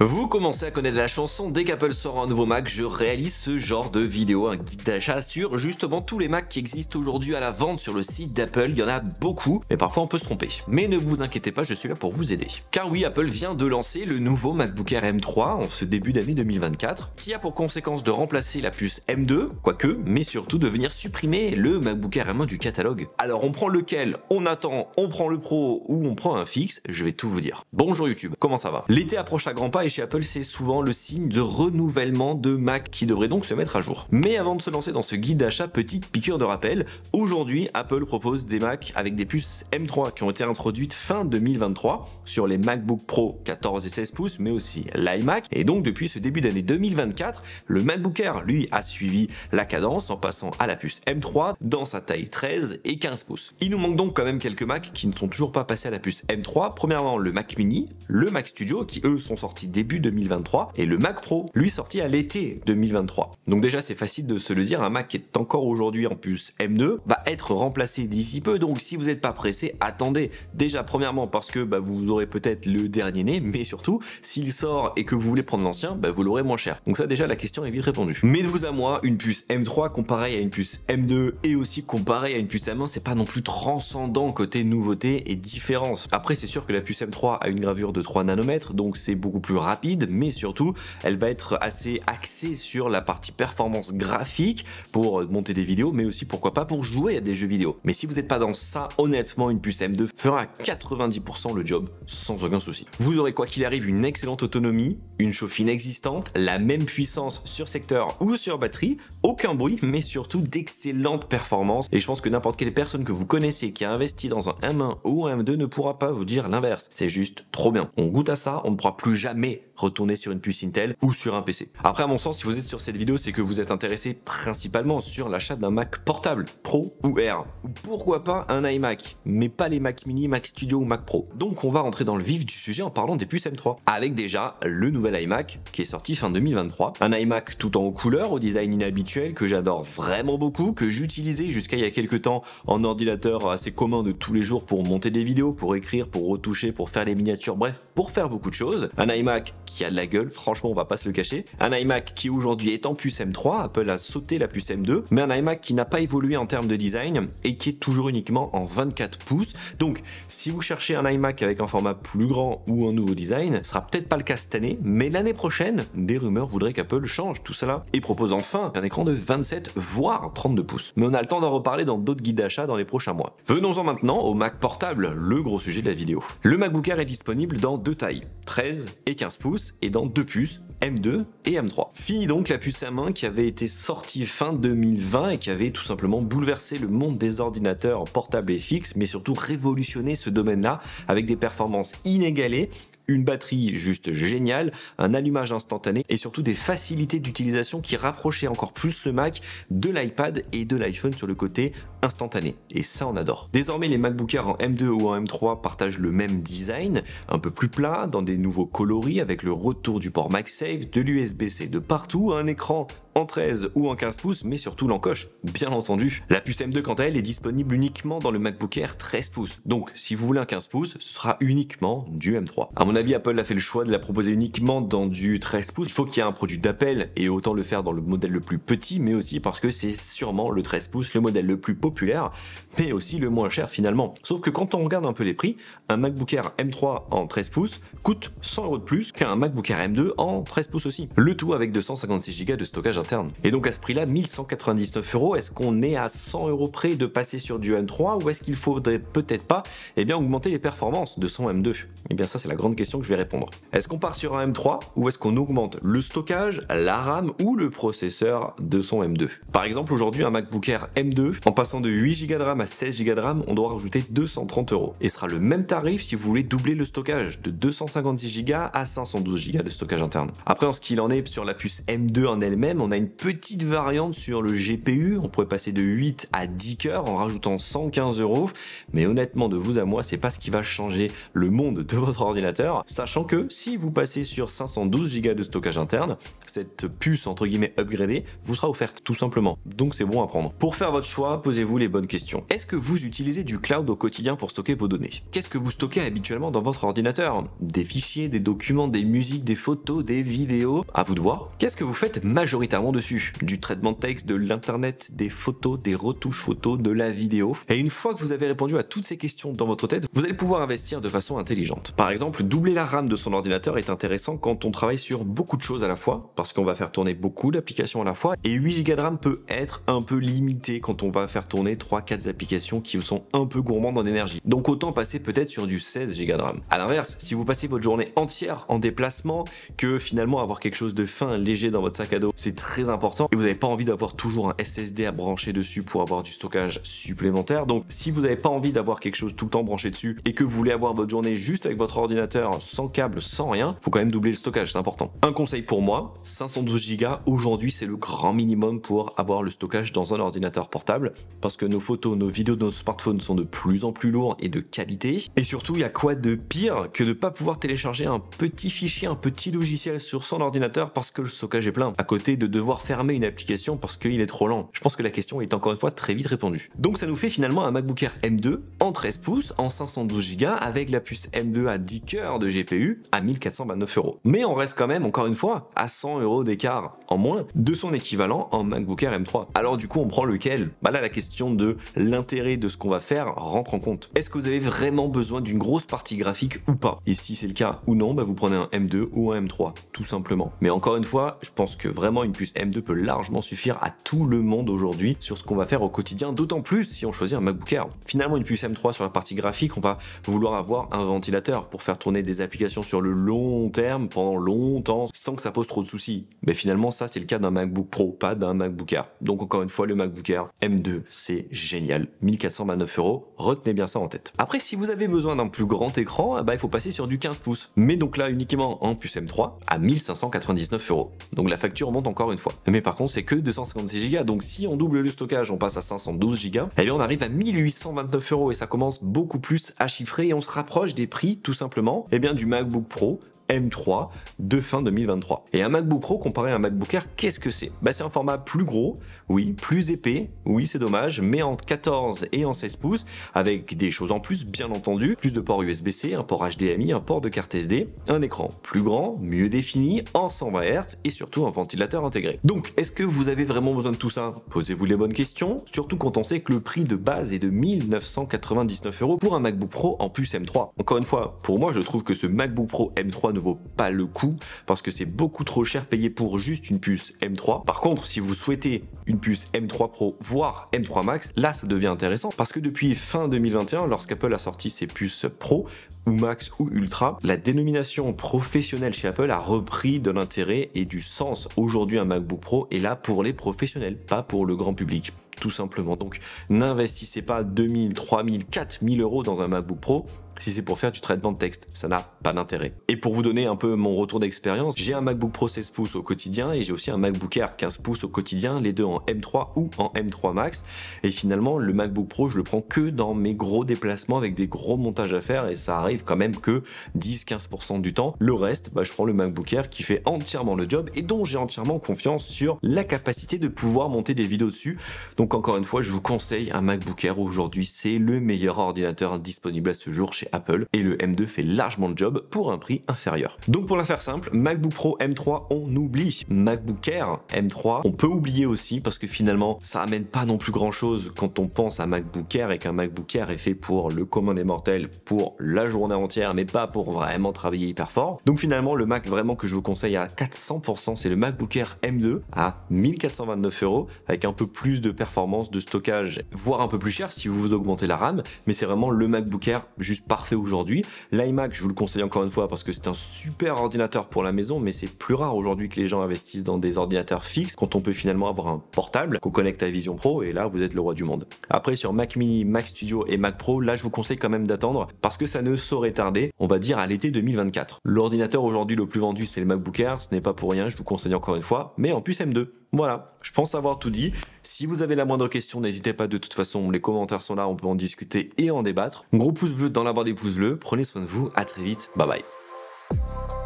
Vous commencez à connaître la chanson, dès qu'Apple sort un nouveau Mac, je réalise ce genre de vidéo, un guide d'achat sur justement tous les Macs qui existent aujourd'hui à la vente sur le site d'Apple, il y en a beaucoup, mais parfois on peut se tromper. Mais ne vous inquiétez pas, je suis là pour vous aider. Car oui, Apple vient de lancer le nouveau MacBook Air M3 en ce début d'année 2024, qui a pour conséquence de remplacer la puce M2, quoique, mais surtout de venir supprimer le MacBook Air M1 du catalogue. Alors on prend lequel, on attend, on prend le Pro ou on prend un fixe, je vais tout vous dire. Bonjour YouTube, comment ça va L'été approche à grands pas chez Apple, c'est souvent le signe de renouvellement de Mac qui devrait donc se mettre à jour. Mais avant de se lancer dans ce guide d'achat, petite piqûre de rappel, aujourd'hui, Apple propose des Mac avec des puces M3 qui ont été introduites fin 2023 sur les MacBook Pro 14 et 16 pouces, mais aussi l'iMac. Et donc, depuis ce début d'année 2024, le MacBook Air, lui, a suivi la cadence en passant à la puce M3 dans sa taille 13 et 15 pouces. Il nous manque donc quand même quelques Macs qui ne sont toujours pas passés à la puce M3. Premièrement, le Mac Mini, le Mac Studio, qui eux sont sortis début 2023 et le Mac Pro, lui, sorti à l'été 2023. Donc déjà, c'est facile de se le dire, un Mac qui est encore aujourd'hui en puce M2 va être remplacé d'ici peu. Donc si vous n'êtes pas pressé, attendez. Déjà, premièrement, parce que bah, vous aurez peut-être le dernier né, mais surtout, s'il sort et que vous voulez prendre l'ancien, bah, vous l'aurez moins cher. Donc ça, déjà, la question est vite répondue. Mais de vous à moi, une puce M3 comparée à une puce M2 et aussi comparée à une puce M1, c'est pas non plus transcendant côté nouveauté et différence. Après, c'est sûr que la puce M3 a une gravure de 3 nanomètres, donc c'est beaucoup plus rapide, mais surtout, elle va être assez axée sur la partie performance graphique pour euh, monter des vidéos, mais aussi pourquoi pas pour jouer à des jeux vidéo. Mais si vous n'êtes pas dans ça, honnêtement, une puce M2 fera 90% le job sans aucun souci. Vous aurez quoi qu'il arrive une excellente autonomie, une chauffe inexistante, la même puissance sur secteur ou sur batterie, aucun bruit, mais surtout d'excellentes performances. Et je pense que n'importe quelle personne que vous connaissez qui a investi dans un M1 ou un M2 ne pourra pas vous dire l'inverse. C'est juste trop bien. On goûte à ça, on ne pourra plus jamais say retourner sur une puce Intel ou sur un PC. Après, à mon sens, si vous êtes sur cette vidéo, c'est que vous êtes intéressé principalement sur l'achat d'un Mac portable, Pro ou Air, ou pourquoi pas un iMac, mais pas les Mac Mini, Mac Studio ou Mac Pro. Donc on va rentrer dans le vif du sujet en parlant des puces M3, avec déjà le nouvel iMac qui est sorti fin 2023. Un iMac tout en couleur, au design inhabituel, que j'adore vraiment beaucoup, que j'utilisais jusqu'à il y a quelques temps en ordinateur assez commun de tous les jours pour monter des vidéos, pour écrire, pour retoucher, pour faire les miniatures, bref, pour faire beaucoup de choses. Un iMac qui a de la gueule, franchement, on va pas se le cacher. Un iMac qui aujourd'hui est en puce M3, Apple a sauté la puce M2, mais un iMac qui n'a pas évolué en termes de design et qui est toujours uniquement en 24 pouces. Donc, si vous cherchez un iMac avec un format plus grand ou un nouveau design, ce sera peut-être pas le cas cette année, mais l'année prochaine, des rumeurs voudraient qu'Apple change tout cela et propose enfin un écran de 27 voire 32 pouces. Mais on a le temps d'en reparler dans d'autres guides d'achat dans les prochains mois. Venons-en maintenant au Mac portable, le gros sujet de la vidéo. Le MacBook Air est disponible dans deux tailles, 13 et 15 pouces et dans deux puces, M2 et M3. Fini donc la puce à main qui avait été sortie fin 2020 et qui avait tout simplement bouleversé le monde des ordinateurs portables et fixes, mais surtout révolutionné ce domaine-là avec des performances inégalées, une batterie juste géniale, un allumage instantané et surtout des facilités d'utilisation qui rapprochaient encore plus le Mac de l'iPad et de l'iPhone sur le côté instantané. Et ça, on adore. Désormais, les MacBookers en M2 ou en M3 partagent le même design, un peu plus plat, dans des nouveaux coloris avec le retour du port MagSafe, de l'USB-C de partout, un écran en 13 ou en 15 pouces, mais surtout l'encoche, bien entendu. La puce M2 quant à elle est disponible uniquement dans le MacBook Air 13 pouces, donc si vous voulez un 15 pouces, ce sera uniquement du M3. À mon avis, Apple a fait le choix de la proposer uniquement dans du 13 pouces. Il faut qu'il y ait un produit d'appel et autant le faire dans le modèle le plus petit, mais aussi parce que c'est sûrement le 13 pouces, le modèle le plus populaire, mais aussi le moins cher finalement. Sauf que quand on regarde un peu les prix, un MacBook Air M3 en 13 pouces coûte 100 euros de plus qu'un MacBook Air M2 en 13 pouces aussi. Le tout avec 256 Go de stockage et donc à ce prix-là, 1199 euros, est-ce qu'on est à 100 euros près de passer sur du M3 ou est-ce qu'il faudrait peut-être pas eh bien, augmenter les performances de son M2 Et eh bien ça c'est la grande question que je vais répondre. Est-ce qu'on part sur un M3 ou est-ce qu'on augmente le stockage, la RAM ou le processeur de son M2 Par exemple aujourd'hui un MacBook Air M2, en passant de 8Go de RAM à 16Go de RAM, on doit rajouter 230 euros. Et sera le même tarif si vous voulez doubler le stockage de 256Go à 512Go de stockage interne. Après en ce qu'il en est sur la puce M2 en elle-même, on a une petite variante sur le GPU. On pourrait passer de 8 à 10 cœurs en rajoutant 115 euros. Mais honnêtement, de vous à moi, c'est pas ce qui va changer le monde de votre ordinateur. Sachant que si vous passez sur 512 Go de stockage interne, cette puce entre guillemets upgradée vous sera offerte tout simplement. Donc c'est bon à prendre. Pour faire votre choix, posez-vous les bonnes questions. Est-ce que vous utilisez du cloud au quotidien pour stocker vos données Qu'est-ce que vous stockez habituellement dans votre ordinateur Des fichiers, des documents, des musiques, des photos, des vidéos À vous de voir. Qu'est-ce que vous faites majoritairement dessus. Du traitement de texte, de l'internet, des photos, des retouches photos, de la vidéo. Et une fois que vous avez répondu à toutes ces questions dans votre tête, vous allez pouvoir investir de façon intelligente. Par exemple, doubler la RAM de son ordinateur est intéressant quand on travaille sur beaucoup de choses à la fois, parce qu'on va faire tourner beaucoup d'applications à la fois, et 8 Go de RAM peut être un peu limité quand on va faire tourner 3-4 applications qui sont un peu gourmandes en énergie. Donc autant passer peut-être sur du 16 Go de RAM. à l'inverse, si vous passez votre journée entière en déplacement, que finalement avoir quelque chose de fin, léger dans votre sac à dos, c'est très important et vous n'avez pas envie d'avoir toujours un SSD à brancher dessus pour avoir du stockage supplémentaire. Donc si vous n'avez pas envie d'avoir quelque chose tout le temps branché dessus et que vous voulez avoir votre journée juste avec votre ordinateur sans câble, sans rien, faut quand même doubler le stockage, c'est important. Un conseil pour moi, 512 Go aujourd'hui c'est le grand minimum pour avoir le stockage dans un ordinateur portable parce que nos photos, nos vidéos de nos smartphones sont de plus en plus lourds et de qualité. Et surtout, il y a quoi de pire que de pas pouvoir télécharger un petit fichier, un petit logiciel sur son ordinateur parce que le stockage est plein à côté de devoir fermer une application parce qu'il est trop lent Je pense que la question est encore une fois très vite répondu Donc ça nous fait finalement un MacBook Air M2 en 13 pouces, en 512 Go, avec la puce M2 à 10 cœurs de GPU à 1429 euros. Mais on reste quand même, encore une fois, à 100 euros d'écart en moins de son équivalent en MacBook Air M3. Alors du coup, on prend lequel Bah là, la question de l'intérêt de ce qu'on va faire rentre en compte. Est-ce que vous avez vraiment besoin d'une grosse partie graphique ou pas Et si c'est le cas ou non, bah vous prenez un M2 ou un M3, tout simplement. Mais encore une fois, je pense que vraiment une puce M2 peut largement suffire à tout le monde aujourd'hui sur ce qu'on va faire au quotidien, d'autant plus si on choisit un MacBook Air. Finalement, une puce M3 sur la partie graphique, on va vouloir avoir un ventilateur pour faire tourner des applications sur le long terme, pendant longtemps, sans que ça pose trop de soucis. Mais finalement, ça, c'est le cas d'un MacBook Pro, pas d'un MacBook Air. Donc encore une fois, le MacBook Air M2, c'est génial. 1429 euros, retenez bien ça en tête. Après, si vous avez besoin d'un plus grand écran, bah, il faut passer sur du 15 pouces. Mais donc là, uniquement en puce M3, à 1599 euros. Donc la facture monte encore une mais par contre, c'est que 256 Go. Donc si on double le stockage, on passe à 512 Go, eh bien on arrive à 1829 euros et ça commence beaucoup plus à chiffrer et on se rapproche des prix tout simplement eh bien, du MacBook Pro M3 de fin 2023. Et un MacBook Pro comparé à un MacBook Air, qu'est-ce que c'est bah, C'est un format plus gros, oui, plus épais, oui c'est dommage, mais entre 14 et en 16 pouces, avec des choses en plus bien entendu, plus de ports USB-C, un port HDMI, un port de carte SD, un écran plus grand, mieux défini, en 120 Hz et surtout un ventilateur intégré. Donc est-ce que vous avez vraiment besoin de tout ça Posez-vous les bonnes questions, surtout quand on sait que le prix de base est de 1999 euros pour un MacBook Pro en plus M3. Encore une fois, pour moi je trouve que ce MacBook Pro M3 ne vaut pas le coup parce que c'est beaucoup trop cher payé pour juste une puce M3. Par contre, si vous souhaitez une puce M3 Pro voire M3 Max, là ça devient intéressant parce que depuis fin 2021, lorsqu'Apple a sorti ses puces Pro ou Max ou Ultra, la dénomination professionnelle chez Apple a repris de l'intérêt et du sens. Aujourd'hui, un MacBook Pro est là pour les professionnels, pas pour le grand public tout simplement. Donc n'investissez pas 2000, 3000, 4000 euros dans un MacBook Pro si c'est pour faire du traitement de texte. Ça n'a pas d'intérêt. Et pour vous donner un peu mon retour d'expérience, j'ai un MacBook Pro 16 pouces au quotidien et j'ai aussi un MacBook Air 15 pouces au quotidien, les deux en M3 ou en M3 Max. Et finalement, le MacBook Pro, je le prends que dans mes gros déplacements avec des gros montages à faire et ça arrive quand même que 10-15% du temps. Le reste, bah, je prends le MacBook Air qui fait entièrement le job et dont j'ai entièrement confiance sur la capacité de pouvoir monter des vidéos dessus. Donc encore une fois, je vous conseille un MacBook Air aujourd'hui. C'est le meilleur ordinateur disponible à ce jour chez Apple et le M2 fait largement le job pour un prix inférieur. Donc pour la faire simple, MacBook Pro M3 on oublie, MacBook Air M3 on peut oublier aussi parce que finalement ça amène pas non plus grand chose quand on pense à MacBook Air et qu'un MacBook Air est fait pour le commun des mortels pour la journée entière mais pas pour vraiment travailler hyper fort. Donc finalement le Mac vraiment que je vous conseille à 400% c'est le MacBook Air M2 à 1429 euros avec un peu plus de performance, de stockage, voire un peu plus cher si vous augmentez la RAM mais c'est vraiment le MacBook Air juste par parfait aujourd'hui. L'iMac, je vous le conseille encore une fois parce que c'est un super ordinateur pour la maison, mais c'est plus rare aujourd'hui que les gens investissent dans des ordinateurs fixes quand on peut finalement avoir un portable qu'on connecte à Vision Pro et là vous êtes le roi du monde. Après sur Mac Mini, Mac Studio et Mac Pro, là je vous conseille quand même d'attendre parce que ça ne saurait tarder, on va dire à l'été 2024. L'ordinateur aujourd'hui le plus vendu c'est le MacBook Air, ce n'est pas pour rien, je vous conseille encore une fois, mais en plus M2. Voilà, je pense avoir tout dit. Si vous avez la moindre question, n'hésitez pas de toute façon, les commentaires sont là, on peut en discuter et en débattre. Gros pouce bleu dans la barre des le prenez soin de vous, à très vite, bye bye.